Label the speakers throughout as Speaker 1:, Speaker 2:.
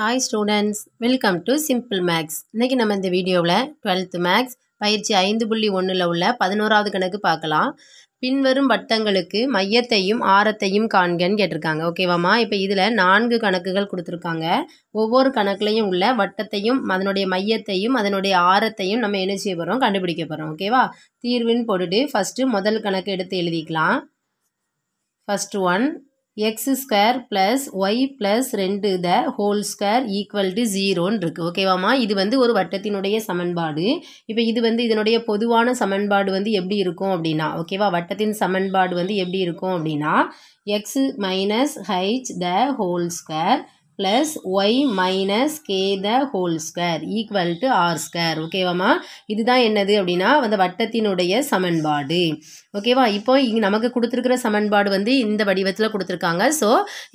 Speaker 1: hi students welcome to simple maths இன்றைக்கி நம்ம இந்த வீடியோவில் டுவெல்த்து மேக்ஸ் பயிற்சி ஐந்து புள்ளி ஒன்றில் உள்ள பதினோராவது கணக்கு பார்க்கலாம் பின்வரும் வட்டங்களுக்கு மையத்தையும் ஆரத்தையும் காண்கன்னு கேட்டிருக்காங்க ஓகேவாம்மா இப்போ இதில் நான்கு கணக்குகள் கொடுத்துருக்காங்க ஒவ்வொரு கணக்குலையும் உள்ள வட்டத்தையும் அதனுடைய மையத்தையும் அதனுடைய ஆரத்தையும் நம்ம என்ன செய்ய போகிறோம் கண்டுபிடிக்க போகிறோம் ஓகேவா தீர்வுன்னு போட்டுட்டு ஃபஸ்ட்டு முதல் கணக்கு எடுத்து எழுதிக்கலாம் first one x square plus y plus ரெண்டு the whole square equal to ஜீரோன்னு இருக்குது ஓகேவாம்மா இது வந்து ஒரு வட்டத்தினுடைய சமன்பாடு இப்போ இது வந்து இதனுடைய பொதுவான சமன்பாடு வந்து எப்படி இருக்கும் அப்படின்னா ஓகேவா வட்டத்தின் சமன்பாடு வந்து எப்படி இருக்கும் அப்படின்னா x minus h the whole square plus y minus k the whole square equal to r square ஓகேவாம்மா இதுதான் என்னது அப்படின்னா அந்த வட்டத்தினுடைய சமன்பாடு ஓகேவா இப்போ இங்கே நமக்கு கொடுத்துருக்கிற சமன்பாடு வந்து இந்த வடிவத்தில் கொடுத்துருக்காங்க so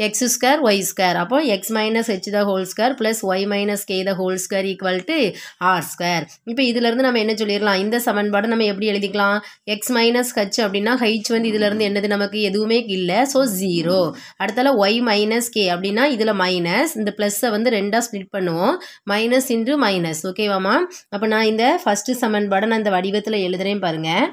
Speaker 1: x square y square அப்போ x minus h the whole square plus y minus k the whole square equal to r square இப்போ இதிலேருந்து நம்ம என்ன சொல்லிடலாம் இந்த சமன்பாடு நம்ம எப்படி எழுதிக்கலாம் எக்ஸ் மைனஸ் ஹெச் அப்படின்னா ஹைச் வந்து இதிலேருந்து என்னது நமக்கு எதுவுமே இல்லை ஸோ ஜீரோ அடுத்தால ஒய் மைனஸ் கே அப்படின்னா இதில் மைனஸ் மைனஸ் இந்த ப்ளஸ்ஸை வந்து ரெண்டாக ஸ்ப்ளிட் பண்ணுவோம் மைனஸ் இன்ட்டு மைனஸ் ஓகேவாம்மா அப்போ நான் இந்த ஃபஸ்ட்டு சமன்பாடை நான் இந்த வடிவத்தில் எழுதுகிறேன் பாருங்கள்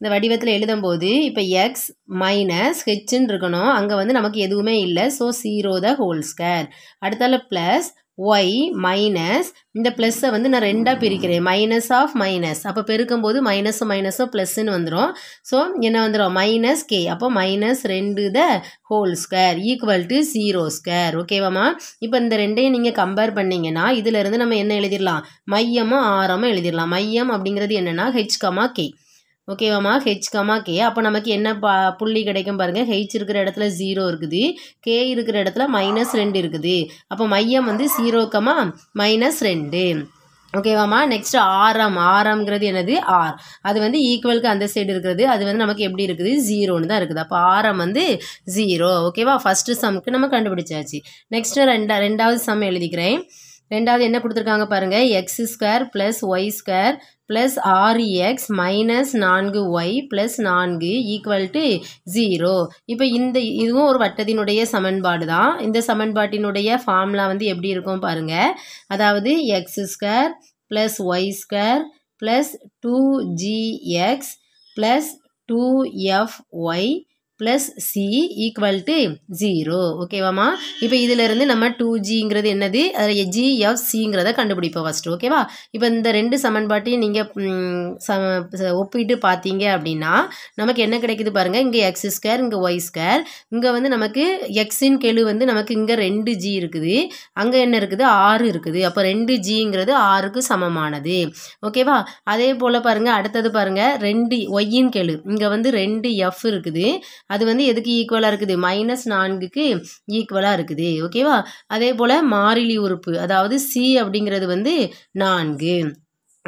Speaker 1: இந்த வடிவத்தில் எழுதும்போது இப்போ எக்ஸ் மைனஸ் ஹெச்ன்னு இருக்கணும் அங்கே வந்து நமக்கு எதுவுமே இல்லை so zero the whole square அடுத்தால ப்ளஸ் ஒய் மைனஸ் இந்த ப்ளஸ்ஸை வந்து நான் ரெண்டாக பிரிக்கிறேன் மைனஸ் ஆஃப் மைனஸ் அப்போ பெருக்கும்போது மைனஸும் மைனஸும் ப்ளஸ்ன்னு வந்துடும் ஸோ என்ன வந்துடும் மைனஸ் கே அப்போ மைனஸ் ரெண்டு the whole square equal to zero square ஓகேவாம்மா இப்போ இந்த ரெண்டையும் நீங்கள் கம்பேர் பண்ணிங்கன்னா இதிலிருந்து நம்ம என்ன எழுதிடலாம் மையமும் ஆரமும் எழுதிடலாம் மையம் அப்படிங்கிறது என்னென்னா ஹெச் கமா கே ஓகேவாம்மா ஹெச் கமா கே அப்போ நமக்கு என்ன பா புள்ளி கிடைக்கும் பாருங்கள் ஹெச் இருக்கிற இடத்துல ஜீரோ இருக்குது கே இருக்கிற இடத்துல மைனஸ் ரெண்டு இருக்குது அப்போ மையம் வந்து ஜீரோ கமா மைனஸ் ரெண்டு ஓகேவாமா நெக்ஸ்ட் ஆரம் ஆரம்ங்கிறது என்னது ஆர் அது வந்து ஈக்குவலுக்கு அந்த சைடு இருக்கிறது அது வந்து நமக்கு எப்படி இருக்குது ஜீரோன்னு தான் இருக்குது அப்போ ஆரம் வந்து ஜீரோ ஓகேவா ஃபஸ்ட்டு சம்க்கு நம்ம கண்டுபிடிச்சாச்சு நெக்ஸ்ட்டு ரெண்டா ரெண்டாவது சம் எழுதிக்கிறேன் ரெண்டாவது என்ன கொடுத்துருக்காங்க பாருங்கள் x square plus y square plus ஆறு எக்ஸ் மைனஸ் நான்கு ஒய் ப்ளஸ் நான்கு ஈக்குவல் டு ஜீரோ இப்போ இந்த இதுவும் ஒரு வட்டத்தினுடைய சமன்பாடு தான் இந்த சமன்பாட்டினுடைய ஃபார்ம்லாம் வந்து எப்படி இருக்கும் பாருங்கள் அதாவது x square plus y square plus two g x plus two f y plus c equal to zero ஓகேவாம்மா இப்போ இதிலிருந்து நம்ம டூ ஜிங்கிறது என்னது அதில் ஜி எஃப் சிங்கிறத கண்டுபிடிப்போம் ஃபஸ்ட்டு ஓகேவா இப்போ இந்த ரெண்டு சமன்பாட்டையும் நீங்கள் ச ஒப்பிட்டு பார்த்தீங்க அப்படின்னா நமக்கு என்ன கிடைக்குது பாருங்கள் இங்கே எக்ஸ் ஸ்கொயர் இங்கே ஒய் ஸ்கொயர் இங்கே வந்து நமக்கு எக்ஸின் கெழு வந்து நமக்கு இங்கே ரெண்டு ஜி இருக்குது அங்கே என்ன இருக்குது ஆறு இருக்குது அப்போ ரெண்டு ஜிங்கிறது ஆறுக்கு சமமானது ஓகேவா அதே போல் பாருங்கள் அடுத்தது பாருங்கள் ரெண்டு ஒய்யின் கெழு இங்கே வந்து ரெண்டு எஃப் இருக்குது அது வந்து எதுக்கு ஈக்குவலாக இருக்குது மைனஸ் நான்குக்கு ஈக்குவலாக இருக்குது ஓகேவா அதே போல் மாறிலி உறுப்பு அதாவது சி அப்படிங்கிறது வந்து நான்கு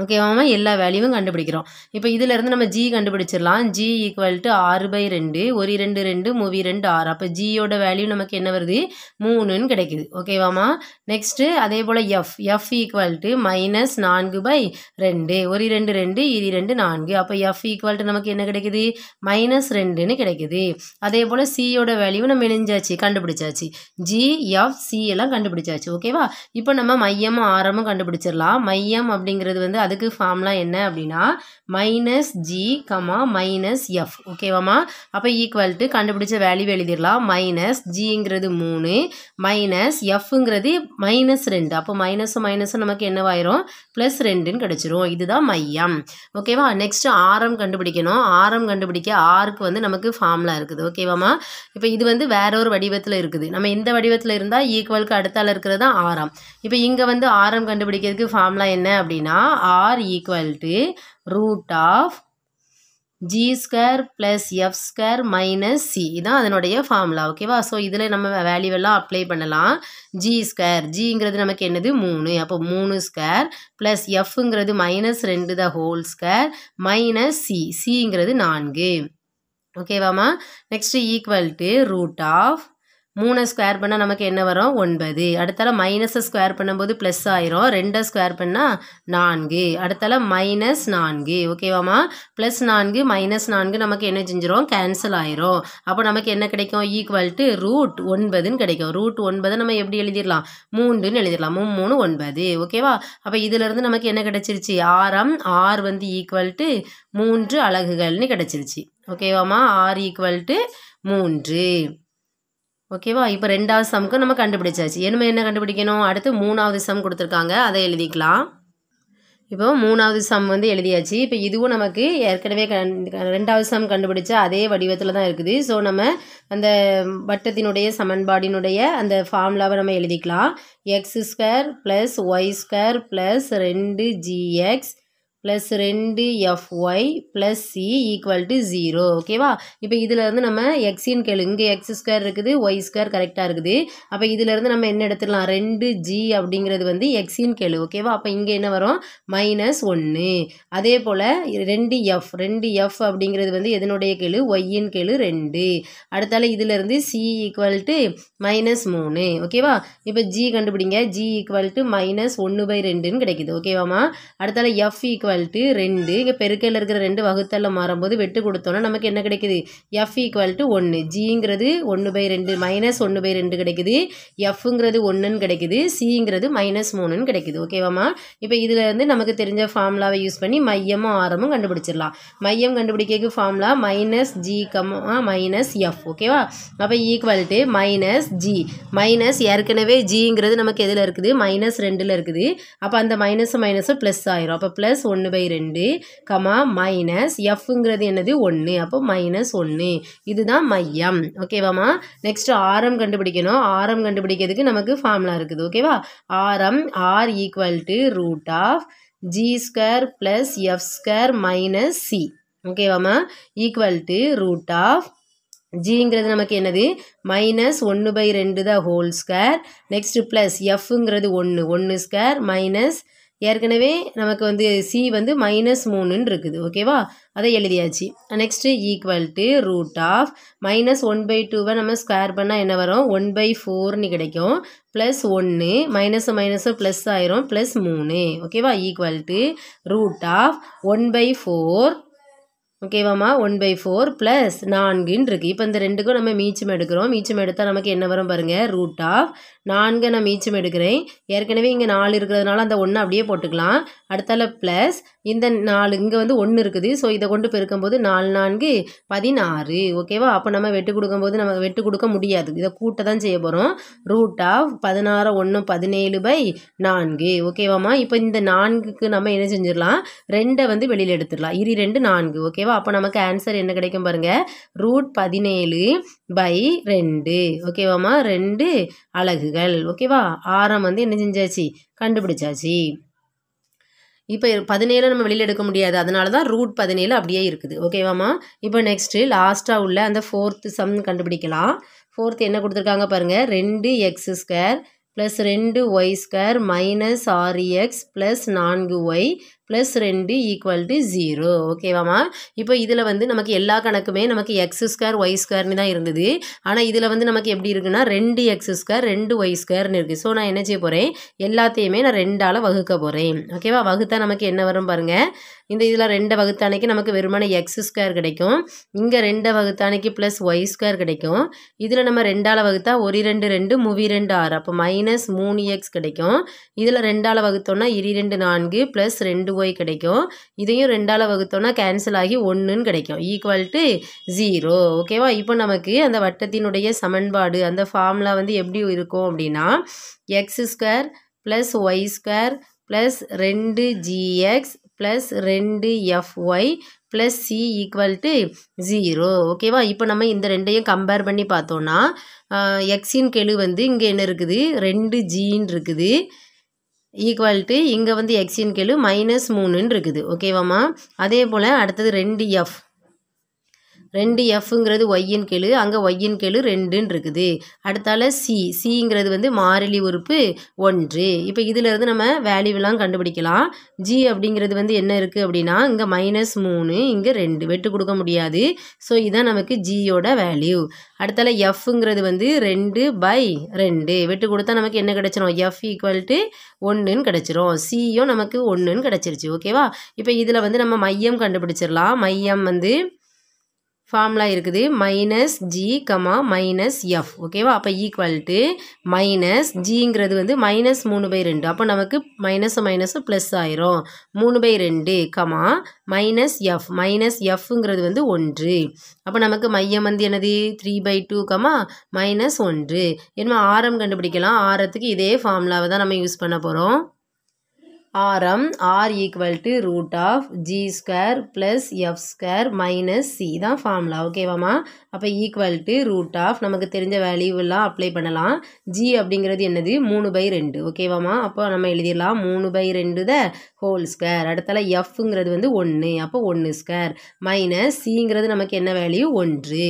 Speaker 1: ஓகேவாமா எல்லா வேல்யூவும் கண்டுபிடிக்கிறோம் இப்போ இதிலேருந்து நம்ம ஜி கண்டுபிடிச்சிடலாம் ஜி ஈக்குவல் டு ஆறு பை ரெண்டு ஒரு ரெண்டு ரெண்டு மூவி ரெண்டு ஆறு அப்போ ஜியோட வேல்யூ நமக்கு என்ன வருது மூணுன்னு கிடைக்குது ஓகேவாமா நெக்ஸ்ட்டு அதே போல் f f equal to minus நான்கு பை ரெண்டு ஒரு ரெண்டு ரெண்டு இரு ரெண்டு நான்கு அப்போ எஃப் ஈக்குவல் டு நமக்கு என்ன கிடைக்குது மைனஸ் ரெண்டுன்னு கிடைக்குது அதே போல் சியோட வேல்யூ நம்ம இணைஞ்சாச்சு கண்டுபிடிச்சாச்சு ஜி எஃப் சி எல்லாம் கண்டுபிடிச்சாச்சு ஓகேவா இப்போ நம்ம மையமும் ஆரமும் கண்டுபிடிச்சிடலாம் மையம் அப்படிங்கிறது வந்து அதுக்கு ஃபார்ம்லாம் என்ன அப்படின்னா minus g comma minus f ஓகேவாமா அப்போ ஈக்குவல் டு கண்டுபிடிச்ச வேல்யூ எழுதிடலாம் மைனஸ் ஜிங்கிறது மூணு மைனஸ் எஃப்ங்கிறது மைனஸ் ரெண்டு அப்போ மைனஸ் மைனஸ் நமக்கு என்னவாயிரும் ப்ளஸ் ரெண்டுன்னு கிடச்சிரும் இதுதான் மையம் ஓகேவா நெக்ஸ்ட் ஆரம் கண்டுபிடிக்கணும் ஆரம் கண்டுபிடிக்க ஆருக்கு வந்து நமக்கு ஃபார்ம்லாம் இருக்குது ஓகேவாமா இப்போ இது வந்து வேற ஒரு வடிவத்தில் இருக்குது நம்ம இந்த வடிவத்தில் இருந்தால் ஈக்குவலுக்கு அடுத்தால இருக்கிறது தான் ஆரம் இப்போ இங்கே வந்து ஆரம் கண்டுபிடிக்கிறதுக்கு ஃபார்ம்லாம் என்ன அப்படின்னா r equal to root of g square plus f square minus c இதான் அதனுடைய ஃபார்முலா ஓகேவா ஸோ இதில் நம்ம வேல்யூவெல்லாம் அப்ளை பண்ணலாம் ஜி ஸ்கொயர் ஜிங்கிறது நமக்கு என்னது மூணு அப்போ மூணு ஸ்கொயர் ப்ளஸ் எஃப்ங்கிறது மைனஸ் ரெண்டு the whole square minus c சிங்கிறது நான்கு ஓகேவாம்மா next equal to root of மூணை ஸ்கொயர் பண்ணால் நமக்கு என்ன வரும் ஒன்பது அடுத்தால மைனஸை ஸ்கொயர் பண்ணும்போது ப்ளஸ் ஆயிரும் ரெண்டை ஸ்கொயர் பண்ணால் நான்கு அடுத்தால மைனஸ் நான்கு ஓகேவாம்மா ப்ளஸ் நான்கு மைனஸ் நான்கு நமக்கு என்ன செஞ்சிடும் கேன்சல் ஆயிரும் அப்போ நமக்கு என்ன கிடைக்கும் ஈக்குவல் டு ரூட் ஒன்பதுன்னு கிடைக்கும் ரூட் ஒன்பதை நம்ம எப்படி எழுதிடலாம் மூன்றுன்னு எழுதிடலாம் மூணு மூணு ஒன்பது ஓகேவா அப்போ இதுலேருந்து நமக்கு என்ன கிடைச்சிருச்சு ஆறாம் ஆறு வந்து ஈக்குவல் டு மூன்று அழகுகள்னு கிடச்சிருச்சு ஓகேவாம்மா ஆறு ஈக்குவல் டு மூன்று ஓகேவா இப்போ ரெண்டாவது சம்க்கு நம்ம கண்டுபிடிச்சாச்சு என்ன என்ன கண்டுபிடிக்கணும் அடுத்து மூணாவது சம் கொடுத்துருக்காங்க அதை எழுதிக்கலாம் இப்போ மூணாவது சம் வந்து எழுதியாச்சு இப்போ இதுவும் நமக்கு ஏற்கனவே ரெண்டாவது சம் கண்டுபிடிச்ச அதே வடிவத்தில் தான் இருக்குது ஸோ நம்ம அந்த வட்டத்தினுடைய சமன்பாடினுடைய அந்த ஃபார்முலாவை நம்ம எழுதிக்கலாம் x square plus y square plus ரெண்டு ஜிஎக்ஸ் ப்ளஸ் ரெண்டு f y plus c equal to zero ஓகேவா இப்போ இதிலேருந்து நம்ம எக்ஸின்னு கேளு இங்கே எக்ஸ் ஸ்கொயர் இருக்குது ஒய் ஸ்கொயர் கரெக்டாக இருக்குது அப்போ இதிலேருந்து நம்ம என்ன எடுத்துடலாம் ரெண்டு ஜி அப்படிங்கிறது வந்து எக்ஸின்னு கேளு ஓகேவா அப்போ இங்கே என்ன வரும் மைனஸ் ஒன்று அதே போல் ரெண்டு எஃப் ரெண்டு எஃப் அப்படிங்கிறது வந்து எதனுடைய கேளு ஒய்யின்னு கேளு ரெண்டு அடுத்தால இதிலேருந்து சி ஈக்குவல் டு மைனஸ் மூணு ஓகேவா இப்போ ஜி கண்டுபிடிங்க ஜி ஈக்குவல் டு மைனஸ் ஒன்று பை ரெண்டுன்னு கிடைக்குது ஓகேவாம்மா அடுத்தால எஃப் ஈக்குவல் ஈக்குவல் டு ரெண்டு இங்கே பெருக்கையில் இருக்கிற ரெண்டு வகுத்தலில் மாறும்போது வெட்டு கொடுத்தோன்னா நமக்கு என்ன கிடைக்குது எஃப் ஈக்குவல் டு ஒன்று ஜிங்கிறது ஒன்று பை ரெண்டு மைனஸ் ஒன்று பை ரெண்டு கிடைக்குது எஃப்ங்கிறது ஒன்றுன்னு கிடைக்குது சிங்கிறது மைனஸ் மூணுன்னு கிடைக்குது ஓகேவாம்மா இப்போ இதில் வந்து நமக்கு தெரிஞ்ச ஃபார்முலாவை யூஸ் பண்ணி மையமும் ஆரமும் கண்டுபிடிச்சிடலாம் மையம் கண்டுபிடிக்க formula minus g comma minus f ஓகேவா அப்போ equal to minus g minus ஏற்கனவே ஜிங்கிறது நமக்கு எதில் இருக்குது மைனஸ் ரெண்டில் இருக்குது அப்போ அந்த மைனஸும் மைனஸும் ப்ளஸ் ஆயிரும் அப்போ ப்ளஸ் ஒன்று ஒன்று பை ரெண்டு கமா மைனஸ் எஃப்ங்கிறது என்னது ஒன்று அப்போ மைனஸ் ஒன்று இதுதான் மையம் ஓகேவாம்மா நெக்ஸ்ட் ஆரம் கண்டுபிடிக்கணும் ஆரம் கண்டுபிடிக்கிறதுக்கு நமக்கு ஃபார்முலா இருக்குது ஓகேவா ஆரம் r equal to root of g square plus f square minus c ஓகேவாம்மா ஈக்குவல் டு ரூட் ஆஃப் ஜிங்கிறது நமக்கு என்னது மைனஸ் ஒன்று பை ரெண்டு தான் ஹோல் ஸ்கொயர் நெக்ஸ்ட்டு ப்ளஸ் எஃப்ங்கிறது ஒன்று ஒன்று ஸ்கொயர் மைனஸ் ஏற்கனவே நமக்கு வந்து சி வந்து மைனஸ் மூணுன்னு இருக்குது ஓகேவா அதை எழுதியாச்சு next equal to root of minus one by டூவை நம்ம ஸ்கொயர் பண்ணால் என்ன வரும் ஒன் பை ஃபோர்னு கிடைக்கும் ப்ளஸ் ஒன்று மைனஸ் மைனஸும் ப்ளஸ் ஆயிரும் ப்ளஸ் மூணு ஓகேவா equal to root of one by four ஓகேவாம்மா ஒன் பை ஃபோர் ப்ளஸ் நான்குன்னு இருக்குது இப்போ இந்த ரெண்டுக்கும் நம்ம மீச்சம் எடுக்கிறோம் மீச்சம் எடுத்தால் நமக்கு என்ன வரும் பாருங்கள் ரூட் ஆஃப் நான்கை நான் மீச்சம் எடுக்கிறேன் ஏற்கனவே இங்கே நாலு இருக்கிறதுனால அந்த ஒன்று அப்படியே போட்டுக்கலாம் அடுத்தால ப்ளஸ் இந்த நாலு இங்கே வந்து ஒன்று இருக்குது ஸோ இதை கொண்டு பெருக்கும்போது நாலு நான்கு பதினாறு ஓகேவா அப்போ நம்ம வெட்டு கொடுக்கும்போது நம்ம வெட்டு கொடுக்க முடியாது இதை கூட்ட தான் செய்ய போகிறோம் ரூட் ஆஃப் பதினாறு ஒன்று பதினேழு பை நான்கு ஓகேவாம்மா இப்போ இந்த நான்குக்கு நம்ம என்ன செஞ்சிடலாம் ரெண்டை வந்து வெளியில் எடுத்துடலாம் இரு ரெண்டு நான்கு ஓகேவா அப்போ நமக்கு ஆன்சர் என்ன கிடைக்கும் பாருங்கள் ரூட் பதினேழு பை ரெண்டு ஓகேவாம்மா ரெண்டு அழகு கணக்குகள் ஓகேவா ஆரம் வந்து என்ன செஞ்சாச்சு கண்டுபிடிச்சாச்சு இப்போ பதினேழு நம்ம வெளியில் எடுக்க முடியாது அதனால தான் ரூட் பதினேழு அப்படியே இருக்குது ஓகேவாம்மா இப்போ நெக்ஸ்ட்டு லாஸ்ட்டாக உள்ள அந்த ஃபோர்த்து சம் கண்டுபிடிக்கலாம் ஃபோர்த்து என்ன கொடுத்துருக்காங்க பாருங்கள் ரெண்டு எக்ஸ் ஸ்கொயர் ப்ளஸ் ரெண்டு ஒய் ஸ்கொயர் மைனஸ் ஆறு எக்ஸ் ப்ளஸ் நான்கு ஒய் ப்ளஸ் ரெண்டு ஈக்குவல் டு ஜீரோ ஓகேவாம்மா இப்போ இதில் வந்து நமக்கு எல்லா கணக்குமே நமக்கு எக்ஸ் ஸ்கொயர் ஒய் ஸ்கொயர்னு தான் இருந்தது ஆனால் இதில் வந்து நமக்கு எப்படி இருக்குன்னா ரெண்டு எக்ஸ் ஸ்கொயர் ரெண்டு ஒய் ஸ்கொயர்னு இருக்குது ஸோ நான் என்ன செய்ய போகிறேன் எல்லாத்தையுமே நான் ரெண்டால் வகுக்க போகிறேன் ஓகேவா வகுத்தா நமக்கு என்ன வரும் பாருங்கள் இந்த இதில் ரெண்டு வகுத்தானைக்கு நமக்கு வெறுமான எக்ஸ் ஸ்கொயர் கிடைக்கும் இங்கே ரெண்டை வகுத்தானைக்கு ப்ளஸ் ஒய் ஸ்கொயர் கிடைக்கும் இதில் நம்ம ரெண்டால் வகுத்தா ஒரு ரெண்டு ரெண்டு மூவி ரெண்டு ஆறு அப்போ மைனஸ் மூணு எக்ஸ் கிடைக்கும் இதில் ரெண்டால் வகுத்தோம்னா இரு ரெண்டு நான்கு ப்ளஸ் ரெண்டு ஒய் கிடைக்கும் இதையும் ரெண்டால் வகுத்தோன்னா கேன்சல் ஆகி ஒன்றுன்னு கிடைக்கும் ஈக்குவல் டு ஜீரோ ஓகேவா இப்போ நமக்கு அந்த வட்டத்தினுடைய சமன்பாடு அந்த ஃபார்ம்லாம் வந்து எப்படி இருக்கும் அப்படின்னா x square plus y square plus ரெண்டு ஜிஎக்ஸ் ப்ளஸ் ரெண்டு f y plus c equal to zero ஓகேவா இப்போ நம்ம இந்த ரெண்டையும் கம்பேர் பண்ணி பார்த்தோன்னா எக்ஸின் கெழு வந்து இங்கே என்ன இருக்குது ரெண்டு ஜீன் இருக்குது ஈக்குவல் இங்கே வந்து எக்ஸின் கெழு மைனஸ் மூணுன்னு இருக்குது ஓகேவாம்மா அதே போல் அடுத்தது ரெண்டு எஃப் ரெண்டு எஃப்ங்கிறது ஒய்யின் கெழு அங்கே ஒய்யின் கெழு ரெண்டுன்னு இருக்குது அடுத்தால சி சிங்கிறது வந்து மாறிலி உறுப்பு ஒன்று இப்போ இதிலேருந்து நம்ம வேல்யூலாம் கண்டுபிடிக்கலாம் ஜி அப்படிங்கிறது வந்து என்ன இருக்குது அப்படின்னா இங்கே மைனஸ் மூணு இங்கே ரெண்டு வெட்டு கொடுக்க முடியாது ஸோ இதுதான் நமக்கு ஜியோட வேல்யூ அடுத்தால எஃப்ங்கிறது வந்து ரெண்டு பை ரெண்டு வெட்டு கொடுத்தா நமக்கு என்ன கிடச்சிரும் எஃப் ஈக்குவல் டு ஒன்றுன்னு கிடச்சிரும் சியும் நமக்கு ஒன்றுன்னு கிடச்சிருச்சு ஓகேவா இப்போ இதில் வந்து நம்ம மையம் கண்டுபிடிச்சிடலாம் மையம் வந்து ஃபார்முலா இருக்குது minus g comma minus f ஓகேவா அப்போ ஈக்குவல் டு மைனஸ் ஜிங்கிறது வந்து மைனஸ் மூணு பை ரெண்டு அப்போ நமக்கு மைனஸ் மைனஸ் ப்ளஸ் ஆயிரும் மூணு பை ரெண்டு கமா மைனஸ் எஃப் மைனஸ் எஃப்ங்கிறது வந்து ஒன்று அப்போ நமக்கு மையம் வந்து என்னது three by two comma minus ஒன்று என்ன ஆரம் கண்டுபிடிக்கலாம் ஆரத்துக்கு இதே ஃபார்முலாவை தான் நம்ம யூஸ் பண்ண போகிறோம் ஆரம் r equal to root of g square plus f square minus c தான் ஃபார்முலா ஓகேவாம்மா அப்போ ஈக்குவல் டு ரூட் ஆஃப் நமக்கு தெரிஞ்ச வேல்யூவெல்லாம் அப்ளை பண்ணலாம் ஜி அப்படிங்கிறது என்னது மூணு பை ரெண்டு ஓகேவாம்மா அப்போ நம்ம எழுதிடலாம் மூணு பை ரெண்டு த ஹோல் ஸ்கொயர் அடுத்தால எஃப்ங்கிறது வந்து ஒன்று அப்போ ஒன்று ஸ்கொயர் மைனஸ் சிங்கிறது நமக்கு என்ன வேல்யூ ஒன்று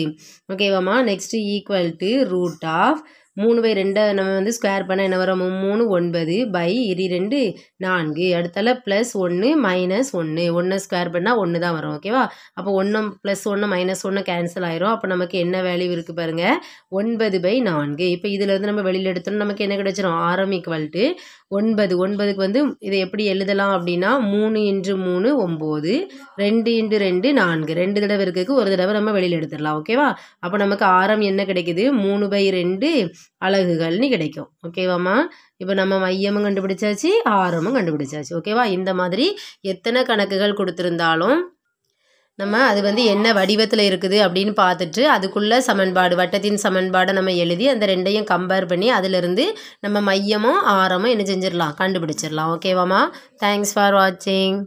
Speaker 1: ஓகேவாம்மா next equal to root of மூணு பை ரெண்டை நம்ம வந்து ஸ்கொயர் பண்ணால் என்ன வரும் மூணு ஒன்பது பை இரு ரெண்டு நான்கு அடுத்தால ப்ளஸ் ஒன்று மைனஸ் ஒன்று ஒன்று ஸ்கொயர் பண்ணால் ஒன்று தான் வரும் ஓகேவா அப்போ ஒன்று ப்ளஸ் ஒன்று மைனஸ் ஒன்று கேன்சல் ஆயிரும் அப்போ நமக்கு என்ன வேல்யூ இருக்குது பாருங்கள் ஒன்பது பை நான்கு இப்போ இதிலேருந்து நம்ம வெளியில் எடுத்தோம்னா நமக்கு என்ன கிடைச்சிரும் ஆரம் ஈக்குவல்ட்டு டு ஒன்பது ஒன்பதுக்கு வந்து இதை எப்படி எழுதலாம் அப்படின்னா மூணு இன்று மூணு ஒம்பது ரெண்டு இன்று ரெண்டு நான்கு ரெண்டு தடவை இருக்கிறதுக்கு ஒரு தடவை நம்ம வெளியில் எடுத்துடலாம் ஓகேவா அப்போ நமக்கு ஆரம் என்ன கிடைக்குது மூணு பை ரெண்டு அழகுகள்னு கிடைக்கும் ஓகேவாம்மா இப்போ நம்ம மையமும் கண்டுபிடிச்சாச்சு ஆரமும் கண்டுபிடிச்சாச்சு ஓகேவா இந்த மாதிரி எத்தனை கணக்குகள் கொடுத்துருந்தாலும் நம்ம அது வந்து என்ன வடிவத்தில் இருக்குது அப்படின்னு பார்த்துட்டு அதுக்குள்ளே சமன்பாடு வட்டத்தின் சமன்பாடை நம்ம எழுதி அந்த ரெண்டையும் கம்பேர் பண்ணி அதிலிருந்து நம்ம மையமும் ஆரமும் என்ன செஞ்சிடலாம் கண்டுபிடிச்சிடலாம் ஓகேவாம்மா தேங்க்ஸ் ஃபார் வாட்சிங்